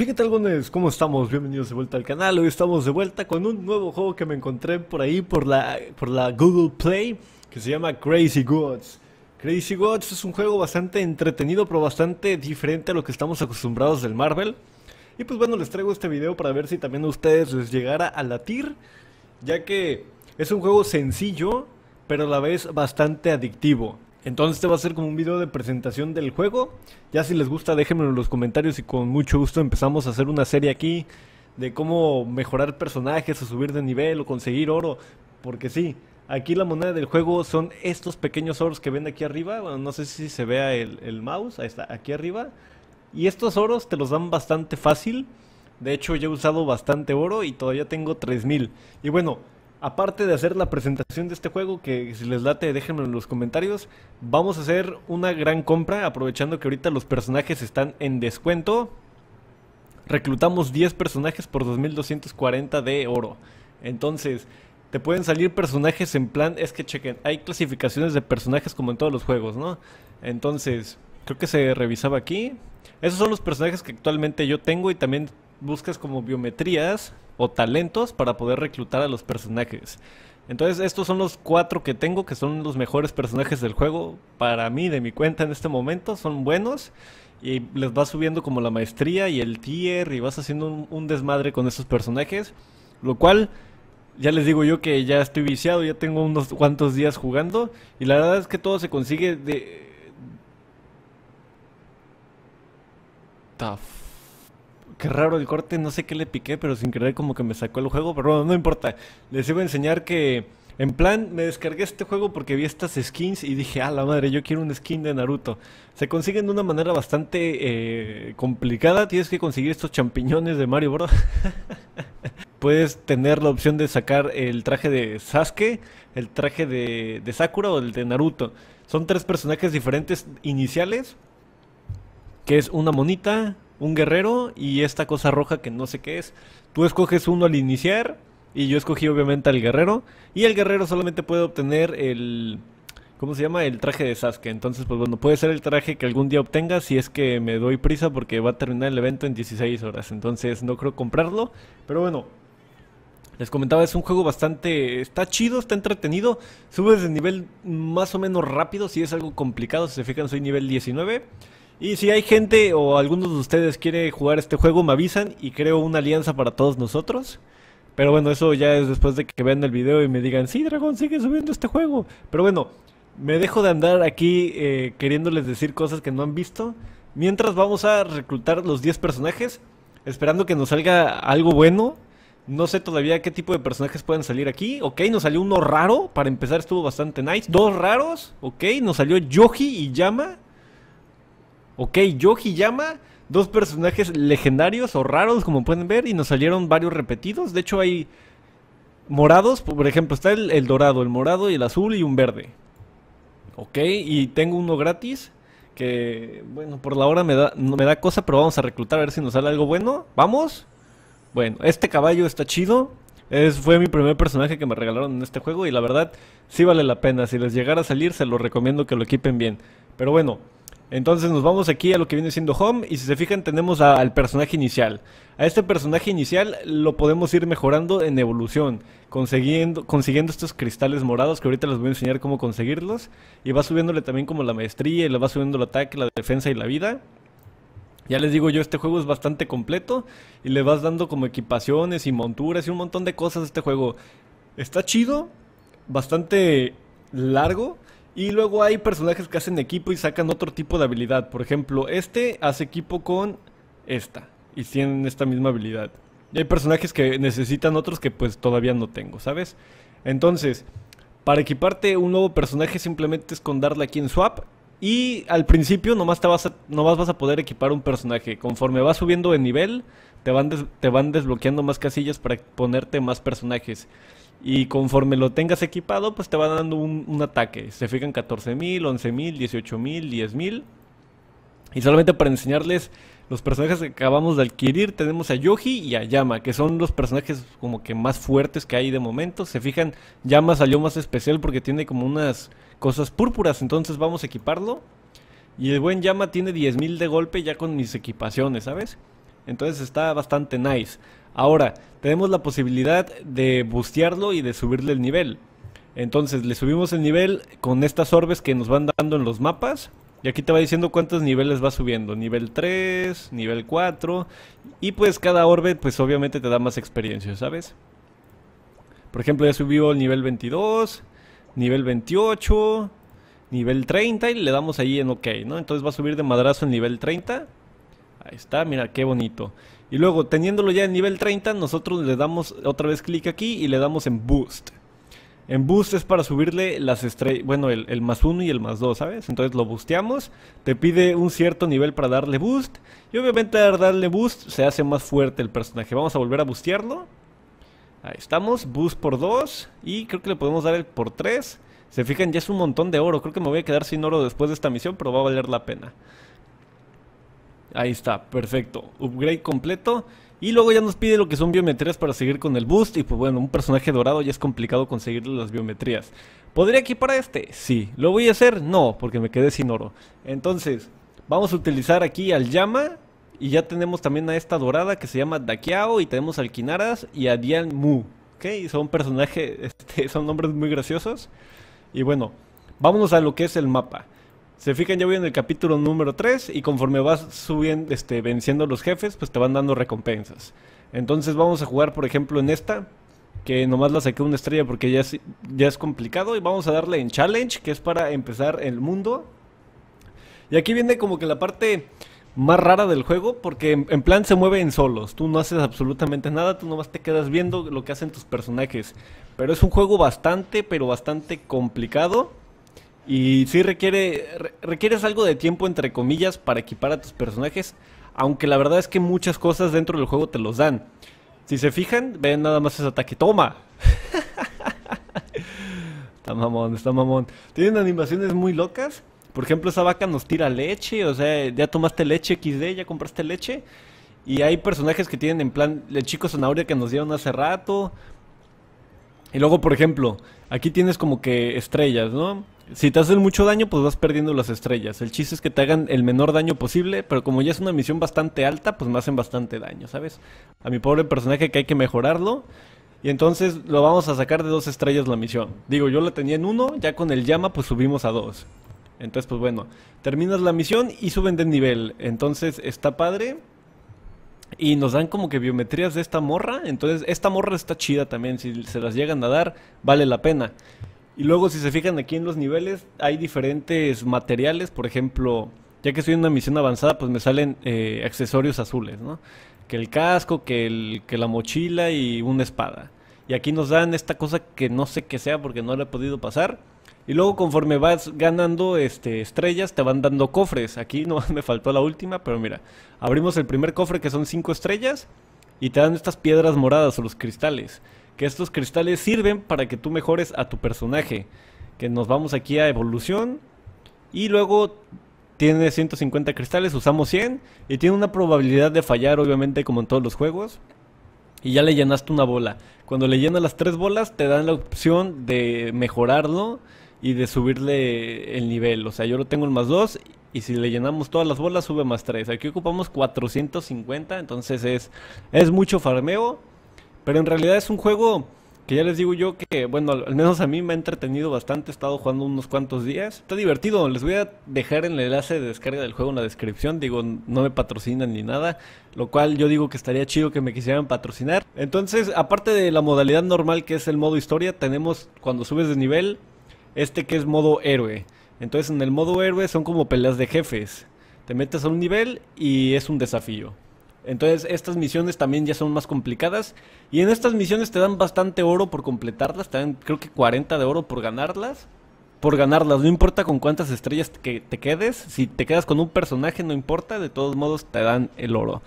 Hey, ¿qué tal, gones? ¿Cómo estamos? Bienvenidos de vuelta al canal. Hoy estamos de vuelta con un nuevo juego que me encontré por ahí, por la, por la Google Play, que se llama Crazy Gods. Crazy Gods es un juego bastante entretenido, pero bastante diferente a lo que estamos acostumbrados del Marvel. Y pues bueno, les traigo este video para ver si también a ustedes les llegara a latir, ya que es un juego sencillo, pero a la vez bastante adictivo. Entonces este va a ser como un video de presentación del juego. Ya si les gusta déjenmelo en los comentarios y con mucho gusto empezamos a hacer una serie aquí de cómo mejorar personajes o subir de nivel o conseguir oro. Porque sí, aquí la moneda del juego son estos pequeños oros que ven aquí arriba. Bueno, no sé si se vea el, mouse, ahí está, aquí arriba. Y estos oros te los dan bastante fácil. De hecho, yo he usado bastante oro y todavía tengo 3000. Y bueno, aparte de hacer la presentación de este juego, que si les late déjenme en los comentarios, vamos a hacer una gran compra aprovechando que ahorita los personajes están en descuento. Reclutamos 10 personajes por 2240 de oro. Entonces, te pueden salir personajes en plan, es que chequen, hay clasificaciones de personajes como en todos los juegos, ¿no? Entonces, creo que se revisaba aquí. Esos son los personajes que actualmente yo tengo y también buscas como biometrías o talentos para poder reclutar a los personajes. Entonces estos son los cuatro que tengo, que son los mejores personajes del juego. Para mí, de mi cuenta en este momento, son buenos. Y les vas subiendo como la maestría y el tier y vas haciendo un, desmadre con esos personajes. Lo cual, ya les digo yo que ya estoy viciado, ya tengo unos cuantos días jugando. Y la verdad es que todo se consigue de... taf. Qué raro el corte, no sé qué le piqué, pero sin creer como que me sacó el juego, pero bueno, no importa. Les iba a enseñar que, en plan, me descargué este juego porque vi estas skins y dije, ah, la madre, yo quiero un skin de Naruto. Se consiguen de una manera bastante eh, complicada, tienes que conseguir estos champiñones de Mario Bros. Puedes tener la opción de sacar el traje de Sasuke, el traje de, de Sakura o el de Naruto. Son tres personajes diferentes iniciales, que es una monita, un guerrero y esta cosa roja que no sé qué es. Tú escoges uno al iniciar y yo escogí obviamente al guerrero y el guerrero solamente puede obtener el... ¿Cómo se llama? El traje de Sasuke. Entonces, pues bueno, puede ser el traje que algún día obtenga si es que me doy prisa porque va a terminar el evento en 16 horas. Entonces, no creo comprarlo. Pero bueno, les comentaba, es un juego bastante... Está chido, está entretenido. Subes de nivel más o menos rápido si es algo complicado. Si se fijan, soy nivel 19. Y si hay gente o algunos de ustedes quiere jugar este juego, me avisan y creo una alianza para todos nosotros. Pero bueno, eso ya es después de que vean el video y me digan, sí, Dragón, sigue subiendo este juego. Pero bueno, me dejo de andar aquí eh, queriéndoles decir cosas que no han visto. Mientras vamos a reclutar los 10 personajes, esperando que nos salga algo bueno. No sé todavía qué tipo de personajes pueden salir aquí. Ok, nos salió uno raro. Para empezar estuvo bastante nice. Dos raros. Ok, nos salió Yoji y Yama. Ok, Yoji dos personajes legendarios o raros, como pueden ver, y nos salieron varios repetidos. De hecho, hay morados, por ejemplo, está el, dorado, el morado y el azul y un verde. Ok, y tengo uno gratis que, bueno, por la hora me da, me da cosa, pero vamos a reclutar a ver si nos sale algo bueno. ¿Vamos? Bueno, este caballo está chido. Es, fue mi primer personaje que me regalaron en este juego y la verdad sí vale la pena. Si les llegara a salir, se los recomiendo que lo equipen bien. Pero bueno, entonces nos vamos aquí a lo que viene siendo Home y si se fijan tenemos al personaje inicial. A este personaje inicial lo podemos ir mejorando en evolución, consiguiendo, consiguiendo estos cristales morados que ahorita les voy a enseñar cómo conseguirlos. Y va subiéndole también como la maestría y le va subiendo el ataque, la defensa y la vida. Ya les digo yo, este juego es bastante completo y le vas dando como equipaciones y monturas y un montón de cosas este juego. Está chido, bastante largo y luego hay personajes que hacen equipo y sacan otro tipo de habilidad. Por ejemplo, este hace equipo con esta. Y tienen esta misma habilidad. Y hay personajes que necesitan otros que pues todavía no tengo, ¿sabes? Entonces, para equiparte un nuevo personaje simplemente es con darle aquí en swap. Y al principio nomás, te vas, a, vas a poder equipar un personaje. Conforme vas subiendo de nivel, te van, te van desbloqueando más casillas para ponerte más personajes. Y conforme lo tengas equipado, pues te va dando un, ataque. Se fijan 14.000, 11.000, 18.000, 10.000. Y solamente para enseñarles los personajes que acabamos de adquirir, tenemos a Yoji y a Yama, que son los personajes como que más fuertes que hay de momento. Se fijan, Yama salió más especial porque tiene como unas cosas púrpuras, entonces vamos a equiparlo. Y el buen Yama tiene 10.000 de golpe ya con mis equipaciones, ¿sabes? Entonces está bastante nice. Ahora, tenemos la posibilidad de bustearlo y de subirle el nivel. Entonces, le subimos el nivel con estas orbes que nos van dando en los mapas. Y aquí te va diciendo cuántos niveles va subiendo. Nivel 3, nivel 4. Y pues cada orbe, pues obviamente te da más experiencia, ¿sabes? Por ejemplo, ya subió el nivel 22, nivel 28, nivel 30 y le damos ahí en OK, ¿no? Entonces va a subir de madrazo el nivel 30. Ahí está, mira qué bonito. Y luego, teniéndolo ya en nivel 30, nosotros le damos otra vez clic aquí y le damos en Boost. En Boost es para subirle las estrellas, bueno, el, más 1 y el más 2, ¿sabes? Entonces lo boosteamos, te pide un cierto nivel para darle boost, y obviamente al darle boost se hace más fuerte el personaje. Vamos a volver a bustearlo. Ahí estamos, boost por 2, y creo que le podemos dar el por 3. Se fijan, ya es un montón de oro, creo que me voy a quedar sin oro después de esta misión, pero va a valer la pena. Ahí está, perfecto. Upgrade completo. Y luego ya nos pide lo que son biometrías para seguir con el boost. Y pues bueno, un personaje dorado ya es complicado conseguir las biometrías. ¿Podría equipar a este? Sí. ¿Lo voy a hacer? No, porque me quedé sin oro. Entonces, vamos a utilizar aquí al llama. Y ya tenemos también a esta dorada que se llama Dakiao. Y tenemos al Kinaras y a Dian Mu. Ok, son personajes, este, son nombres muy graciosos. Y bueno, vámonos a lo que es el mapa. Se fijan, ya voy en el capítulo número 3 y conforme vas subiendo, este, venciendo los jefes, pues te van dando recompensas. Entonces vamos a jugar, por ejemplo, en esta, que nomás la saqué una estrella porque ya es, ya es complicado. Y vamos a darle en Challenge, que es para empezar el mundo. Y aquí viene como que la parte más rara del juego, porque en, plan se mueve en solos. Tú no haces absolutamente nada, tú nomás te quedas viendo lo que hacen tus personajes. Pero es un juego bastante, pero bastante complicado. Y sí requiere, requieres algo de tiempo, entre comillas, para equipar a tus personajes. Aunque la verdad es que muchas cosas dentro del juego te los dan. Si se fijan, ven nada más ese ataque. ¡Toma! está mamón, está mamón. Tienen animaciones muy locas. Por ejemplo, esa vaca nos tira leche. O sea, ya tomaste leche XD, ya compraste leche. Y hay personajes que tienen en plan el chico zanahoria que nos dieron hace rato. Y luego, por ejemplo, aquí tienes como que estrellas, ¿no? Si te hacen mucho daño, pues vas perdiendo las estrellas. El chiste es que te hagan el menor daño posible, pero como ya es una misión bastante alta, pues me hacen bastante daño, ¿sabes? A mi pobre personaje que hay que mejorarlo. Y entonces lo vamos a sacar de dos estrellas la misión. Digo, yo la tenía en uno, ya con el llama pues subimos a dos. Entonces, pues bueno, terminas la misión y suben de nivel. Entonces está padre. Y nos dan como que biometrías de esta morra. Entonces, esta morra está chida también. Si se las llegan a dar, vale la pena. Y luego, si se fijan aquí en los niveles, hay diferentes materiales. Por ejemplo, ya que estoy en una misión avanzada, pues me salen eh, accesorios azules, ¿no? Que el casco, que, el, la mochila y una espada. Y aquí nos dan esta cosa que no sé qué sea porque no la he podido pasar. Y luego conforme vas ganando este, estrellas, te van dando cofres. Aquí no me faltó la última, pero mira. Abrimos el primer cofre que son cinco estrellas. Y te dan estas piedras moradas o los cristales que estos cristales sirven para que tú mejores a tu personaje. Que nos vamos aquí a evolución y luego tiene 150 cristales, usamos 100 y tiene una probabilidad de fallar obviamente como en todos los juegos. Y ya le llenaste una bola. Cuando le llenas las tres bolas te dan la opción de mejorarlo y de subirle el nivel. O sea, yo lo tengo en más 2 y si le llenamos todas las bolas sube más 3. Aquí ocupamos 450, entonces es, es mucho farmeo. Pero en realidad es un juego que ya les digo yo que, bueno, al menos a mí me ha entretenido bastante. He estado jugando unos cuantos días. Está divertido. Les voy a dejar en el enlace de descarga del juego en la descripción. Digo, no me patrocinan ni nada. Lo cual yo digo que estaría chido que me quisieran patrocinar. Entonces, aparte de la modalidad normal que es el modo historia, tenemos cuando subes de nivel este que es modo héroe. Entonces en el modo héroe son como peleas de jefes. Te metes a un nivel y es un desafío. Entonces estas misiones también ya son más complicadas. Y en estas misiones te dan bastante oro por completarlas. Te dan creo que 40 de oro por ganarlas. Por ganarlas, no importa con cuántas estrellas que te quedes. Si te quedas con un personaje, no importa. De todos modos te dan el oro.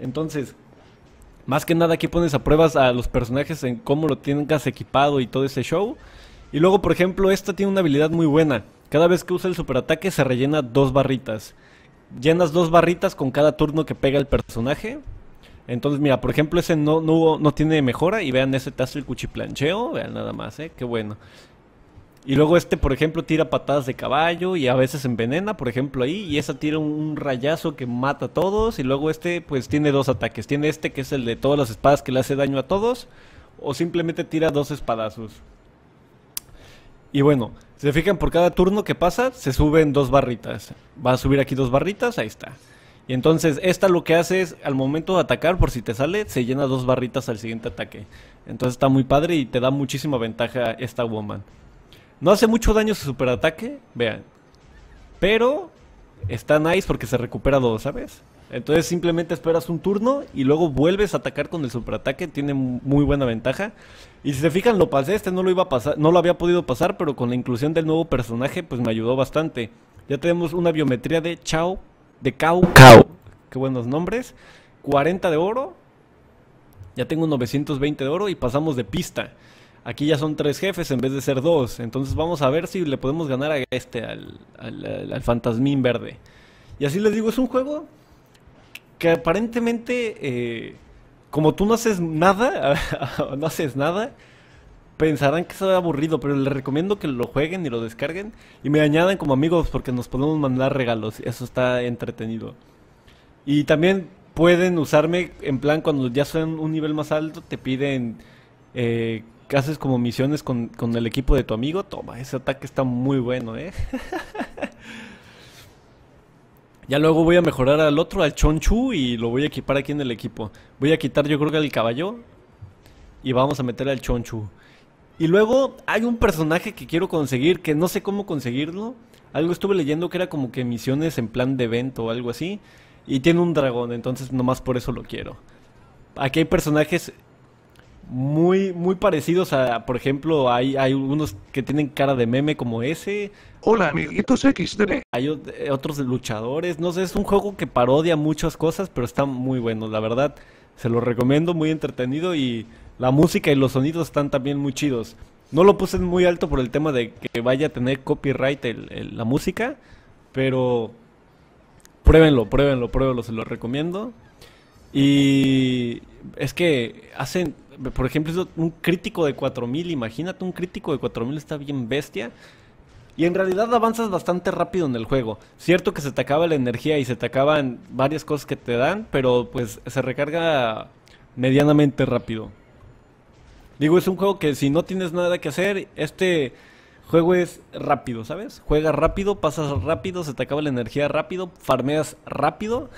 Entonces, más que nada aquí pones a pruebas a los personajes en cómo lo tengas equipado y todo ese show. Y luego, por ejemplo, esta tiene una habilidad muy buena. Cada vez que usa el superataque se rellena dos barritas llenas dos barritas con cada turno que pega el personaje. Entonces, mira, por ejemplo, ese no, no, no tiene mejora. Y vean ese tazo el cuchiplancheo. Vean nada más, ¿eh? Qué bueno. Y luego este, por ejemplo, tira patadas de caballo y a veces envenena, por ejemplo, ahí. Y esa tira un rayazo que mata a todos. Y luego este, pues tiene dos ataques. Tiene este que es el de todas las espadas que le hace daño a todos. O simplemente tira dos espadazos. Y bueno, si se fijan, por cada turno que pasa, se suben dos barritas. Va a subir aquí dos barritas, ahí está. Y entonces, esta lo que hace es, al momento de atacar, por si te sale, se llena dos barritas al siguiente ataque. Entonces está muy padre y te da muchísima ventaja esta Woman. No hace mucho daño su superataque, vean. Pero está nice porque se recupera dos, ¿sabes? Entonces simplemente esperas un turno y luego vuelves a atacar con el superataque. Tiene muy buena ventaja. Y si se fijan, lo pasé, este no lo iba a pasar, no lo había podido pasar, pero con la inclusión del nuevo personaje, pues me ayudó bastante. Ya tenemos una biometría de Chao, de Cao. Cao. Qué buenos nombres. 40 de oro. Ya tengo 920 de oro y pasamos de pista. Aquí ya son tres jefes en vez de ser dos. Entonces vamos a ver si le podemos ganar a este, al, al, fantasmín verde. Y así les digo, es un juego que aparentemente... Eh, como tú no haces nada, no haces nada, pensarán que es aburrido, pero les recomiendo que lo jueguen y lo descarguen y me añadan como amigos porque nos podemos mandar regalos, eso está entretenido. Y también pueden usarme en plan cuando ya son un nivel más alto, te piden eh, que haces como misiones con, con el equipo de tu amigo, toma, ese ataque está muy bueno, eh. Ya luego voy a mejorar al otro, al Chonchu, y lo voy a equipar aquí en el equipo. Voy a quitar yo creo que al caballo. Y vamos a meter al Chonchu. Y luego hay un personaje que quiero conseguir, que no sé cómo conseguirlo. Algo estuve leyendo que era como que misiones en plan de evento o algo así. Y tiene un dragón, entonces nomás por eso lo quiero. Aquí hay personajes muy, muy parecidos a, por ejemplo, hay, hay unos que tienen cara de meme como ese. Hola, amiguitos XD. Hay eh, otros luchadores, no sé, es un juego que parodia muchas cosas, pero está muy bueno, la verdad. Se lo recomiendo, muy entretenido y la música y los sonidos están también muy chidos. No lo puse muy alto por el tema de que vaya a tener copyright la música, pero pruébenlo, pruébenlo, pruébenlo, se lo recomiendo. Y es que hacen por ejemplo, un crítico de 4000, imagínate, un crítico de 4000 está bien bestia. Y en realidad avanzas bastante rápido en el juego. Cierto que se te acaba la energía y se te acaban varias cosas que te dan, pero pues se recarga medianamente rápido. Digo, es un juego que si no tienes nada que hacer, este juego es rápido, ¿sabes? Juegas rápido, pasas rápido, se te acaba la energía rápido, farmeas rápido.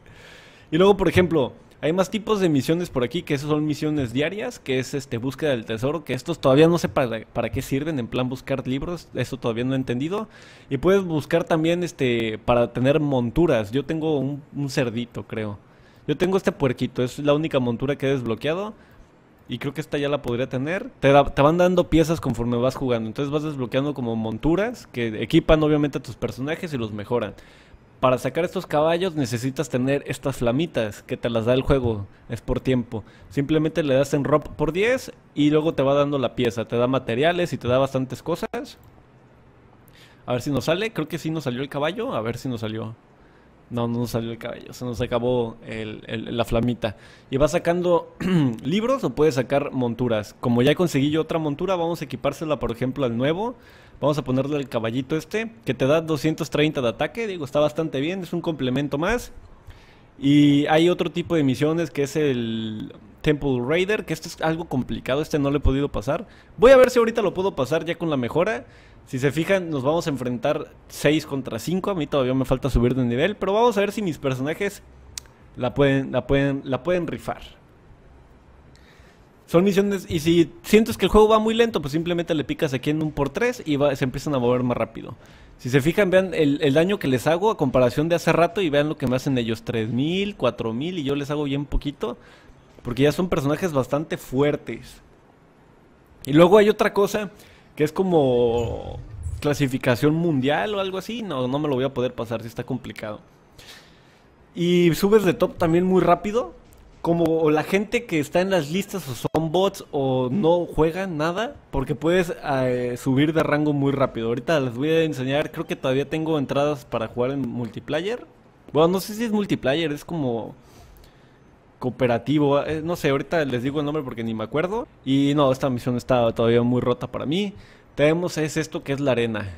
y luego, por ejemplo, hay más tipos de misiones por aquí, que esas son misiones diarias, que es este búsqueda del tesoro, que estos todavía no sé para, qué sirven, en plan buscar libros, eso todavía no he entendido. Y puedes buscar también este para tener monturas. Yo tengo un, cerdito, creo. Yo tengo este puerquito, es la única montura que he desbloqueado. Y creo que esta ya la podría tener. Te, te, van dando piezas conforme vas jugando. Entonces vas desbloqueando como monturas que equipan obviamente a tus personajes y los mejoran para sacar estos caballos necesitas tener estas flamitas que te las da el juego, es por tiempo. Simplemente le das en ROP por 10 y luego te va dando la pieza, te da materiales y te da bastantes cosas. A ver si nos sale, creo que sí nos salió el caballo, a ver si nos salió. No, no nos salió el caballo, se nos acabó la flamita. Y vas sacando libros o puedes sacar monturas. Como ya conseguí yo otra montura, vamos a equipársela por ejemplo al nuevo. Vamos a ponerle el caballito este, que te da 230 de ataque, digo, está bastante bien, es un complemento más. Y hay otro tipo de misiones que es el Temple Raider, que este es algo complicado, este no lo he podido pasar. Voy a ver si ahorita lo puedo pasar ya con la mejora. Si se fijan, nos vamos a enfrentar 6 contra 5, a mí todavía me falta subir de nivel, pero vamos a ver si mis personajes la pueden, la pueden, la pueden rifar. Son misiones, y si sientes que el juego va muy lento, pues simplemente le picas aquí en un por 3 y se empiezan a mover más rápido. Si se fijan, vean el, el, daño que les hago a comparación de hace rato y vean lo que me hacen ellos, 3000, 4000 y yo les hago bien poquito, porque ya son personajes bastante fuertes. Y luego hay otra cosa que es como clasificación mundial o algo así, no, no me lo voy a poder pasar si está complicado. Y subes de top también muy rápido, como la gente que está en las listas o son bots o no juegan nada, porque puedes eh, subir de rango muy rápido. Ahorita les voy a enseñar, creo que todavía tengo entradas para jugar en multiplayer. Bueno, no sé si es multiplayer, es como cooperativo, eh, no sé, ahorita les digo el nombre porque ni me acuerdo. Y no, esta misión está todavía muy rota para mí. Tenemos es esto que es la arena.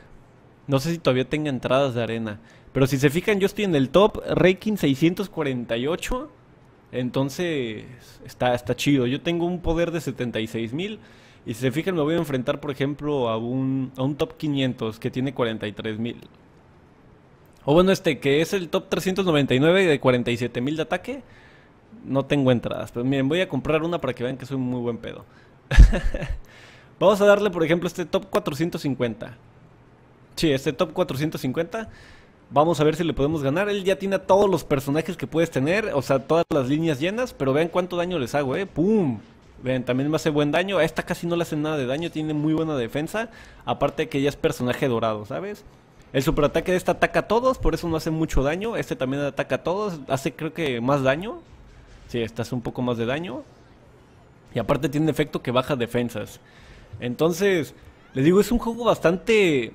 No sé si todavía tenga entradas de arena. Pero si se fijan, yo estoy en el top, ranking 648. Entonces, está, está chido. Yo tengo un poder de 76 mil. Y si se fijan, me voy a enfrentar, por ejemplo, a un, a un top 500 que tiene 43 mil. O bueno, este que es el top 399 de 47 mil de ataque. No tengo entradas. Pero miren, voy a comprar una para que vean que soy muy buen pedo. Vamos a darle, por ejemplo, este top 450. Sí, este top 450. Vamos a ver si le podemos ganar. Él ya tiene a todos los personajes que puedes tener. O sea, todas las líneas llenas. Pero vean cuánto daño les hago, ¿eh? ¡Pum! Vean, también me hace buen daño. A esta casi no le hace nada de daño. Tiene muy buena defensa. Aparte que ya es personaje dorado, ¿sabes? El superataque de esta ataca a todos. Por eso no hace mucho daño. Este también ataca a todos. Hace creo que más daño. Sí, esta hace un poco más de daño. Y aparte tiene efecto que baja defensas. Entonces, les digo, es un juego bastante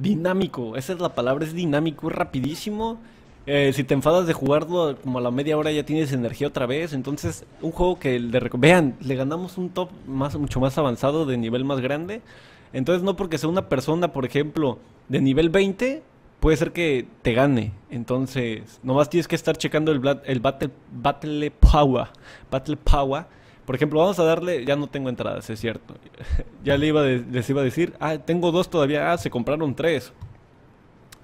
dinámico, esa es la palabra, es dinámico, es rapidísimo. Eh, si te enfadas de jugarlo, como a la media hora ya tienes energía otra vez. Entonces, un juego que le vean, le ganamos un top más, mucho más avanzado de nivel más grande. Entonces, no porque sea una persona, por ejemplo, de nivel 20, puede ser que te gane. Entonces, nomás tienes que estar checando el, el battle, battle Power. Battle Power por ejemplo, vamos a darle, ya no tengo entradas, es cierto. ya le iba les iba a decir, ah, tengo dos todavía, ah, se compraron tres.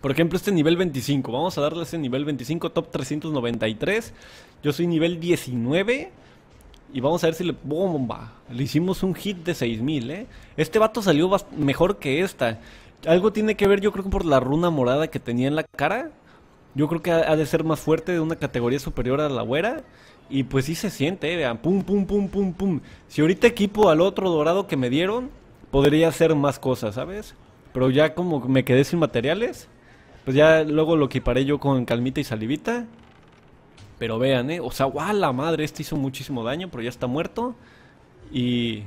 Por ejemplo, este nivel 25, vamos a darle ese nivel 25, top 393. Yo soy nivel 19. Y vamos a ver si le... ¡Bomba! Le hicimos un hit de 6000, ¿eh? Este vato salió mejor que esta. Algo tiene que ver, yo creo que por la runa morada que tenía en la cara. Yo creo que ha, de ser más fuerte de una categoría superior a la güera. Y pues sí se siente, eh, vean, pum, pum, pum, pum, pum. Si ahorita equipo al otro dorado que me dieron, podría hacer más cosas, ¿sabes? Pero ya como me quedé sin materiales, pues ya luego lo equiparé yo con calmita y salivita. Pero vean, ¿eh? O sea, guau, la madre, este hizo muchísimo daño, pero ya está muerto. Y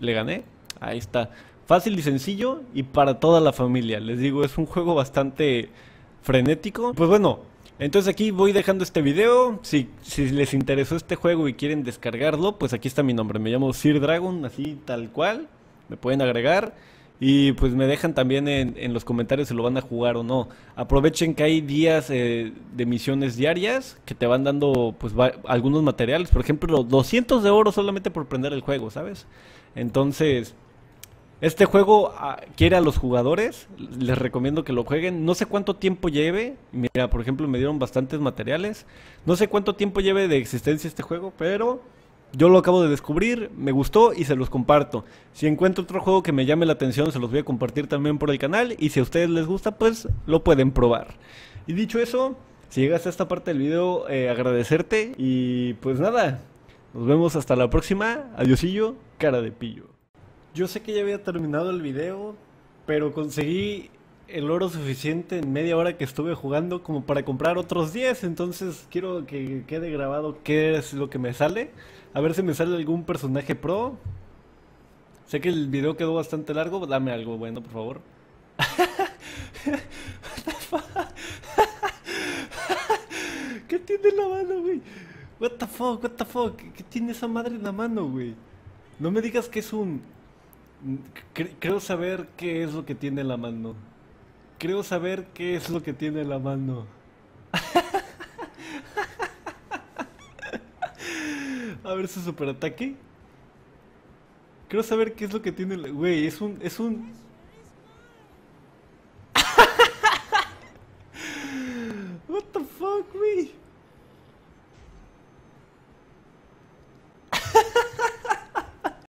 le gané. Ahí está. Fácil y sencillo y para toda la familia. Les digo, es un juego bastante frenético. Pues bueno, entonces aquí voy dejando este video, si, les interesó este juego y quieren descargarlo, pues aquí está mi nombre, me llamo Sir Dragon, así tal cual, me pueden agregar. Y pues me dejan también en, los comentarios si lo van a jugar o no. Aprovechen que hay días eh, de misiones diarias que te van dando pues algunos materiales. Por ejemplo, 200 de oro solamente por prender el juego, ¿sabes? Entonces, este juego ah, quiere a los jugadores, les recomiendo que lo jueguen. No sé cuánto tiempo lleve, mira, por ejemplo, me dieron bastantes materiales. No sé cuánto tiempo lleve de existencia este juego, pero yo lo acabo de descubrir, me gustó y se los comparto. Si encuentro otro juego que me llame la atención, se los voy a compartir también por el canal. Y si a ustedes les gusta, pues lo pueden probar. Y dicho eso, si llegas a esta parte del video, eh, agradecerte. Y pues nada, nos vemos hasta la próxima. Adiosillo, cara de pillo. Yo sé que ya había terminado el video, pero conseguí el oro suficiente en media hora que estuve jugando como para comprar otros 10, entonces quiero que quede grabado qué es lo que me sale. A ver si me sale algún personaje pro. Sé que el video quedó bastante largo, dame algo bueno, por favor. ¿Qué tiene en la mano, güey? What what the fuck? ¿Qué tiene esa madre en la mano, güey? No me digas que es un creo saber qué es lo que tiene la mano. Creo saber qué es lo que tiene la mano. A ver su superataque. Creo saber qué es lo que tiene la... Güey, es un... Es un...